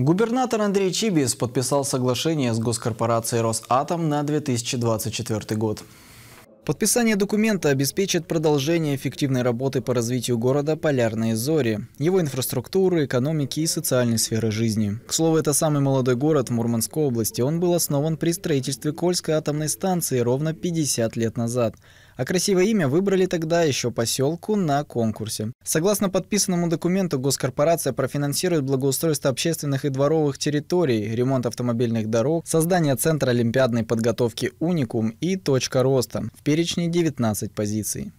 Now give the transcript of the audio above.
Губернатор Андрей Чибис подписал соглашение с госкорпорацией «Росатом» на 2024 год. Подписание документа обеспечит продолжение эффективной работы по развитию города Полярной Зори, его инфраструктуры, экономики и социальной сферы жизни. К слову, это самый молодой город в Мурманской области. Он был основан при строительстве Кольской атомной станции ровно 50 лет назад – а красивое имя выбрали тогда еще поселку на конкурсе. Согласно подписанному документу, госкорпорация профинансирует благоустройство общественных и дворовых территорий, ремонт автомобильных дорог, создание Центра олимпиадной подготовки «Уникум» и «Точка роста». В перечне 19 позиций.